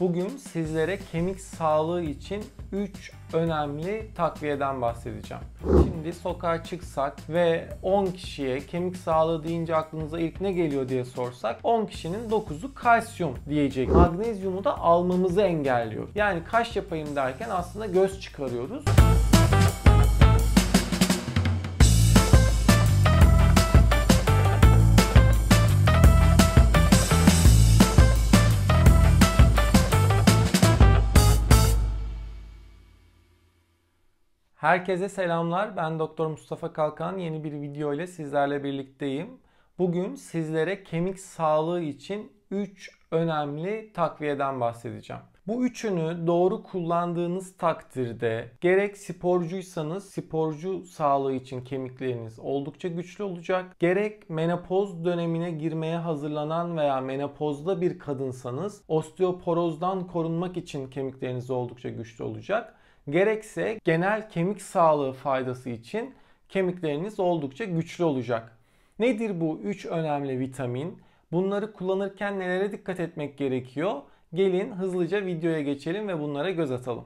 Bugün sizlere kemik sağlığı için 3 önemli takviyeden bahsedeceğim. Şimdi sokağa çıksak ve 10 kişiye kemik sağlığı deyince aklınıza ilk ne geliyor diye sorsak 10 kişinin 9'u kalsiyum diyecek. Magnezyumu da almamızı engelliyor. Yani kaş yapayım derken aslında göz çıkarıyoruz. Herkese selamlar. Ben Doktor Mustafa Kalkan. Yeni bir video ile sizlerle birlikteyim. Bugün sizlere kemik sağlığı için 3 önemli takviyeden bahsedeceğim. Bu üçünü doğru kullandığınız takdirde gerek sporcuysanız sporcu sağlığı için kemikleriniz oldukça güçlü olacak. Gerek menopoz dönemine girmeye hazırlanan veya menopozda bir kadınsanız osteoporozdan korunmak için kemikleriniz oldukça güçlü olacak gerekse genel kemik sağlığı faydası için kemikleriniz oldukça güçlü olacak. Nedir bu 3 önemli vitamin? Bunları kullanırken nelere dikkat etmek gerekiyor? Gelin hızlıca videoya geçelim ve bunlara göz atalım.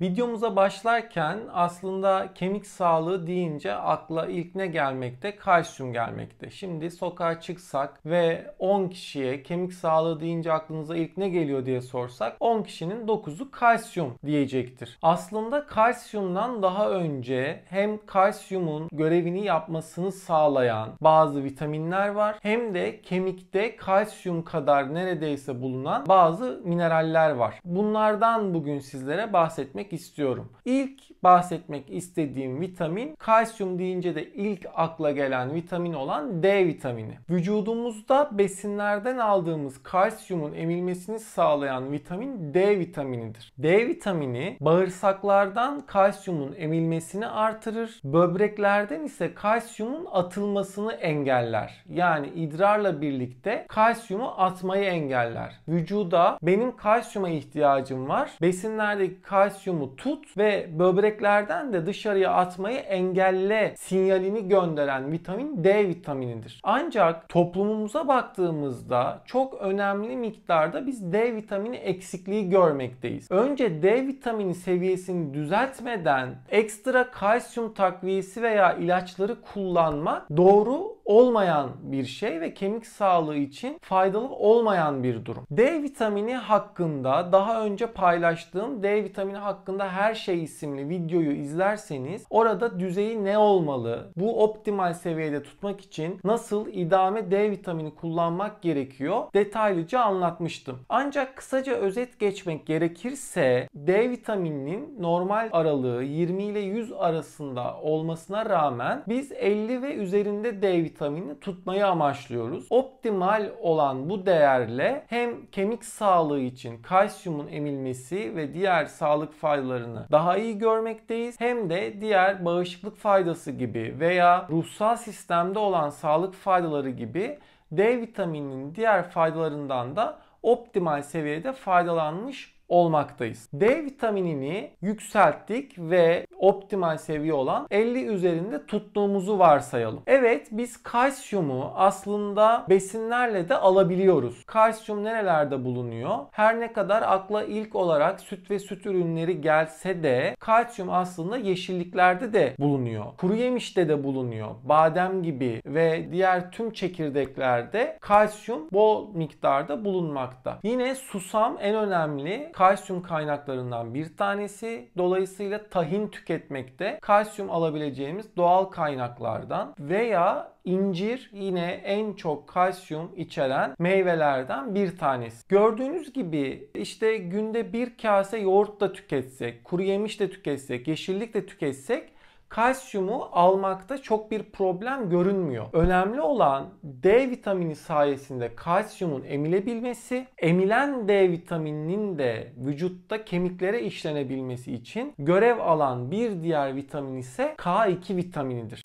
Videomuza başlarken aslında kemik sağlığı deyince akla ilk ne gelmekte? Kalsiyum gelmekte. Şimdi sokağa çıksak ve 10 kişiye kemik sağlığı deyince aklınıza ilk ne geliyor diye sorsak 10 kişinin 9'u kalsiyum diyecektir. Aslında kalsiyumdan daha önce hem kalsiyumun görevini yapmasını sağlayan bazı vitaminler var hem de kemikte kalsiyum kadar neredeyse bulunan bazı mineraller var. Bunlardan bugün sizlere bahsetmek bahsetmek istiyorum. İlk bahsetmek istediğim vitamin kalsiyum deyince de ilk akla gelen vitamin olan D vitamini. Vücudumuzda besinlerden aldığımız kalsiyumun emilmesini sağlayan vitamin D vitaminidir. D vitamini bağırsaklardan kalsiyumun emilmesini artırır, böbreklerden ise kalsiyumun atılmasını engeller. Yani idrarla birlikte kalsiyumu atmayı engeller. Vücuda benim kalsiyuma ihtiyacım var. Besinlerdeki kalsiyum stadyumu tut ve böbreklerden de dışarıya atmayı engelle sinyalini gönderen vitamin D vitaminidir. Ancak toplumumuza baktığımızda çok önemli miktarda biz D vitamini eksikliği görmekteyiz. Önce D vitamini seviyesini düzeltmeden ekstra kalsiyum takviyesi veya ilaçları kullanmak doğru olmayan bir şey ve kemik sağlığı için faydalı olmayan bir durum. D vitamini hakkında daha önce paylaştığım D vitamini hakkında her şey isimli videoyu izlerseniz orada düzeyi ne olmalı? Bu optimal seviyede tutmak için nasıl idame D vitamini kullanmak gerekiyor? Detaylıca anlatmıştım. Ancak kısaca özet geçmek gerekirse D vitamininin normal aralığı 20 ile 100 arasında olmasına rağmen biz 50 ve üzerinde D vitamini vitamini tutmayı amaçlıyoruz. Optimal olan bu değerle hem kemik sağlığı için kalsiyumun emilmesi ve diğer sağlık faydalarını daha iyi görmekteyiz hem de diğer bağışıklık faydası gibi veya ruhsal sistemde olan sağlık faydaları gibi D vitamininin diğer faydalarından da optimal seviyede faydalanmış olmaktayız. D vitaminini yükselttik ve optimal seviye olan 50 üzerinde tuttuğumuzu varsayalım. Evet biz kalsiyumu aslında besinlerle de alabiliyoruz. Kalsiyum nerelerde bulunuyor? Her ne kadar akla ilk olarak süt ve süt ürünleri gelse de kalsiyum aslında yeşilliklerde de bulunuyor. Kuru yemişte de bulunuyor. Badem gibi ve diğer tüm çekirdeklerde kalsiyum bol miktarda bulunmakta. Yine susam en önemli kalsiyum kaynaklarından bir tanesi. Dolayısıyla tahin tüketmekte kalsiyum alabileceğimiz doğal kaynaklardan veya incir yine en çok kalsiyum içeren meyvelerden bir tanesi. Gördüğünüz gibi işte günde bir kase yoğurt da tüketsek, kuru yemiş de tüketsek, yeşillik de tüketsek kalsiyumu almakta çok bir problem görünmüyor. Önemli olan D vitamini sayesinde kalsiyumun emilebilmesi, emilen D vitamininin de vücutta kemiklere işlenebilmesi için görev alan bir diğer vitamin ise K2 vitaminidir.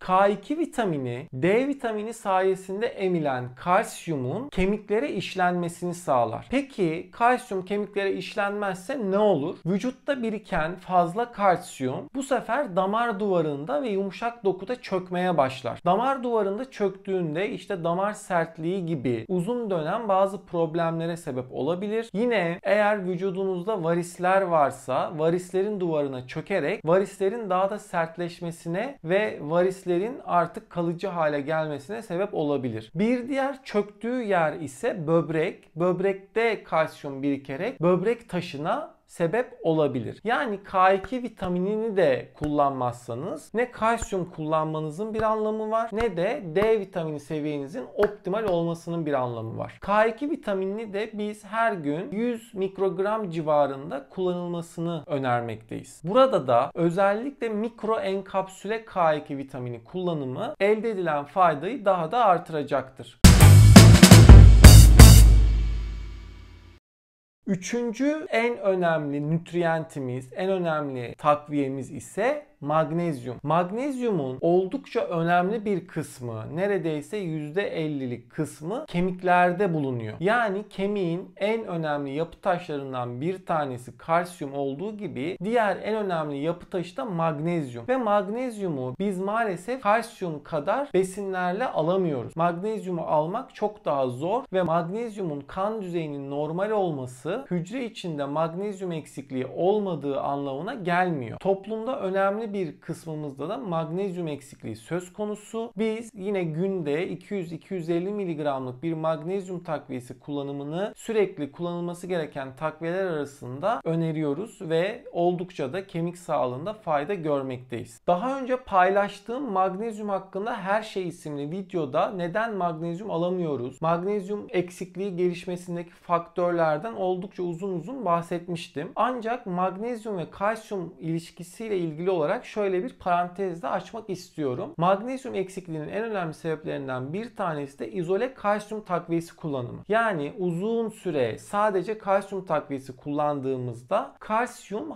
K2 vitamini D vitamini sayesinde emilen kalsiyumun kemiklere işlenmesini sağlar. Peki kalsiyum kemiklere işlenmezse ne olur? Vücutta biriken fazla kalsiyum bu sefer damar duvarında ve yumuşak dokuda çökmeye başlar. Damar duvarında çöktüğünde işte damar sertliği gibi uzun dönem bazı problemlere sebep olabilir. Yine eğer vücudunuzda varisler varsa varislerin duvarına çökerek varislerin daha da sertleşmesine ve varislerin kemiklerin artık kalıcı hale gelmesine sebep olabilir. Bir diğer çöktüğü yer ise böbrek. Böbrekte kalsiyum birikerek böbrek taşına sebep olabilir. Yani K2 vitaminini de kullanmazsanız ne kalsiyum kullanmanızın bir anlamı var ne de D vitamini seviyenizin optimal olmasının bir anlamı var. K2 vitaminini de biz her gün 100 mikrogram civarında kullanılmasını önermekteyiz. Burada da özellikle mikro enkapsüle K2 vitamini kullanımı elde edilen faydayı daha da artıracaktır. Üçüncü en önemli nutriyentimiz, en önemli takviyemiz ise magnezyum. Magnezyumun oldukça önemli bir kısmı, neredeyse %50'lik kısmı kemiklerde bulunuyor. Yani kemiğin en önemli yapı taşlarından bir tanesi kalsiyum olduğu gibi diğer en önemli yapı taşı da magnezyum. Ve magnezyumu biz maalesef kalsiyum kadar besinlerle alamıyoruz. Magnezyumu almak çok daha zor ve magnezyumun kan düzeyinin normal olması hücre içinde magnezyum eksikliği olmadığı anlamına gelmiyor. Toplumda önemli bir kısmımızda da magnezyum eksikliği söz konusu. Biz yine günde 200-250 miligramlık bir magnezyum takviyesi kullanımını sürekli kullanılması gereken takviyeler arasında öneriyoruz ve oldukça da kemik sağlığında fayda görmekteyiz. Daha önce paylaştığım magnezyum hakkında her şey isimli videoda neden magnezyum alamıyoruz? Magnezyum eksikliği gelişmesindeki faktörlerden oldukça uzun uzun bahsetmiştim. Ancak magnezyum ve kalsiyum ilişkisiyle ilgili olarak olarak şöyle bir parantezde açmak istiyorum. Magnezyum eksikliğinin en önemli sebeplerinden bir tanesi de izole kalsiyum takviyesi kullanımı. Yani uzun süre sadece kalsiyum takviyesi kullandığımızda kalsiyum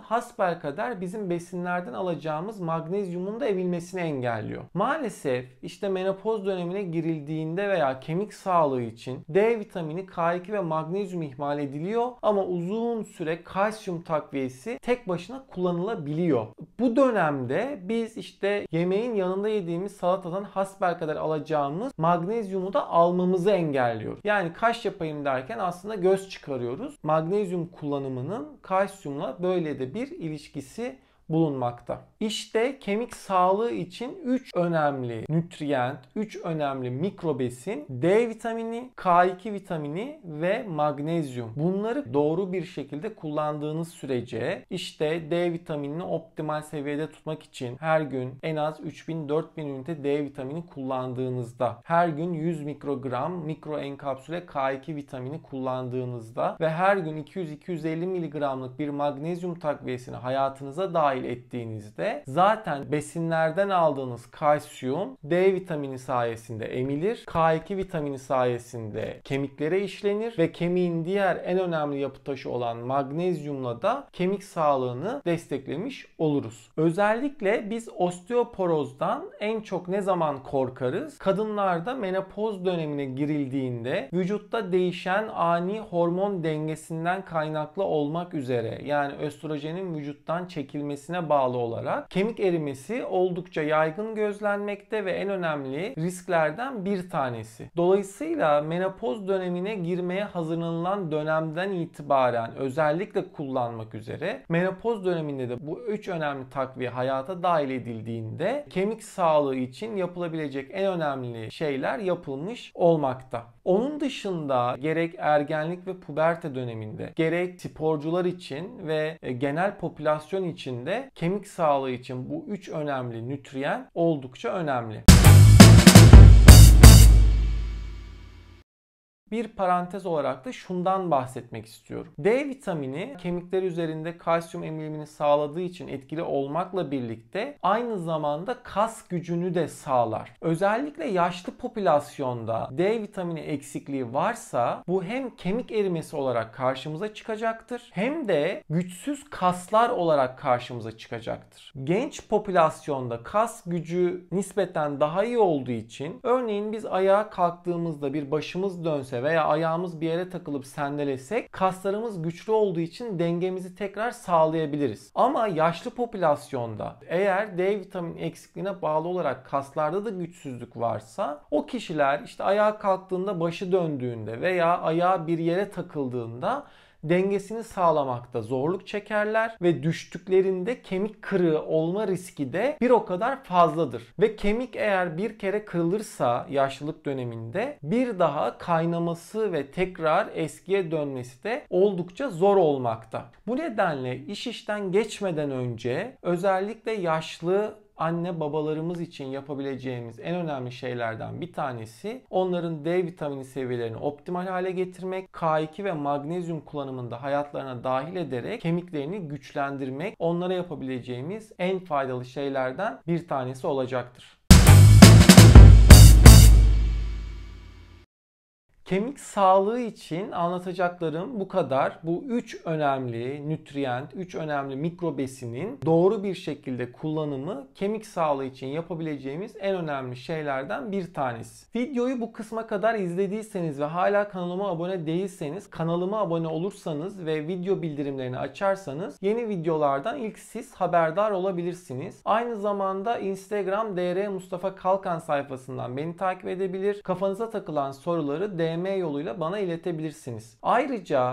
kadar bizim besinlerden alacağımız magnezyumun da emilmesini engelliyor. Maalesef işte menopoz dönemine girildiğinde veya kemik sağlığı için D vitamini, K2 ve magnezyum ihmal ediliyor ama uzun süre kalsiyum takviyesi tek başına kullanılabiliyor. Bu dönem dönemde biz işte yemeğin yanında yediğimiz salatadan hasbel kadar alacağımız magnezyumu da almamızı engelliyoruz. Yani kaş yapayım derken aslında göz çıkarıyoruz. Magnezyum kullanımının kalsiyumla böyle de bir ilişkisi bulunmakta. İşte kemik sağlığı için 3 önemli nütrient, 3 önemli mikrobesin D vitamini, K2 vitamini ve magnezyum. Bunları doğru bir şekilde kullandığınız sürece işte D vitaminini optimal seviyede tutmak için her gün en az 3000-4000 ünite D vitamini kullandığınızda, her gün 100 mikrogram mikro enkapsüle K2 vitamini kullandığınızda ve her gün 200-250 miligramlık bir magnezyum takviyesini hayatınıza dahil dahil ettiğinizde zaten besinlerden aldığınız kalsiyum D vitamini sayesinde emilir. K2 vitamini sayesinde kemiklere işlenir ve kemiğin diğer en önemli yapı taşı olan magnezyumla da kemik sağlığını desteklemiş oluruz. Özellikle biz osteoporozdan en çok ne zaman korkarız? Kadınlarda menopoz dönemine girildiğinde vücutta değişen ani hormon dengesinden kaynaklı olmak üzere yani östrojenin vücuttan çekilmesi erimesine bağlı olarak kemik erimesi oldukça yaygın gözlenmekte ve en önemli risklerden bir tanesi. Dolayısıyla menopoz dönemine girmeye hazırlanılan dönemden itibaren özellikle kullanmak üzere menopoz döneminde de bu üç önemli takviye hayata dahil edildiğinde kemik sağlığı için yapılabilecek en önemli şeyler yapılmış olmakta. Onun dışında gerek ergenlik ve puberte döneminde gerek sporcular için ve e, genel popülasyon içinde kemik sağlığı için bu üç önemli nütriyen oldukça önemli. Bir parantez olarak da şundan bahsetmek istiyorum. D vitamini kemikler üzerinde kalsiyum emilimini sağladığı için etkili olmakla birlikte aynı zamanda kas gücünü de sağlar. Özellikle yaşlı popülasyonda D vitamini eksikliği varsa bu hem kemik erimesi olarak karşımıza çıkacaktır hem de güçsüz kaslar olarak karşımıza çıkacaktır. Genç popülasyonda kas gücü nispeten daha iyi olduğu için örneğin biz ayağa kalktığımızda bir başımız dönse düşerse veya ayağımız bir yere takılıp sendelesek kaslarımız güçlü olduğu için dengemizi tekrar sağlayabiliriz. Ama yaşlı popülasyonda eğer D vitamini eksikliğine bağlı olarak kaslarda da güçsüzlük varsa o kişiler işte ayağa kalktığında başı döndüğünde veya ayağa bir yere takıldığında dengesini sağlamakta zorluk çekerler ve düştüklerinde kemik kırığı olma riski de bir o kadar fazladır. Ve kemik eğer bir kere kırılırsa yaşlılık döneminde bir daha kaynaması ve tekrar eskiye dönmesi de oldukça zor olmakta. Bu nedenle iş işten geçmeden önce özellikle yaşlı anne babalarımız için yapabileceğimiz en önemli şeylerden bir tanesi onların D vitamini seviyelerini optimal hale getirmek, K2 ve magnezyum kullanımında hayatlarına dahil ederek kemiklerini güçlendirmek onlara yapabileceğimiz en faydalı şeylerden bir tanesi olacaktır. Kemik sağlığı için anlatacaklarım bu kadar. Bu 3 önemli nutrient, 3 önemli mikro besinin doğru bir şekilde kullanımı kemik sağlığı için yapabileceğimiz en önemli şeylerden bir tanesi. Videoyu bu kısma kadar izlediyseniz ve hala kanalıma abone değilseniz, kanalıma abone olursanız ve video bildirimlerini açarsanız yeni videolardan ilk siz haberdar olabilirsiniz. Aynı zamanda Instagram DR Mustafa Kalkan sayfasından beni takip edebilir. Kafanıza takılan soruları DM DM yoluyla bana iletebilirsiniz. Ayrıca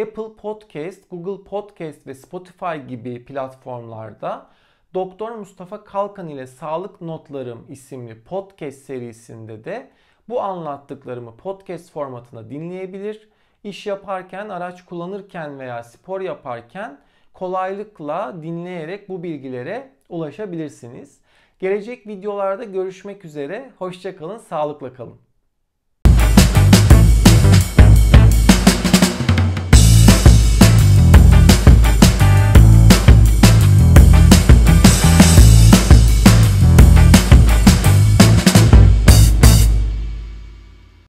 Apple Podcast, Google Podcast ve Spotify gibi platformlarda Doktor Mustafa Kalkan ile Sağlık Notlarım isimli podcast serisinde de bu anlattıklarımı podcast formatında dinleyebilir. İş yaparken, araç kullanırken veya spor yaparken kolaylıkla dinleyerek bu bilgilere ulaşabilirsiniz. Gelecek videolarda görüşmek üzere. Hoşçakalın, sağlıkla kalın.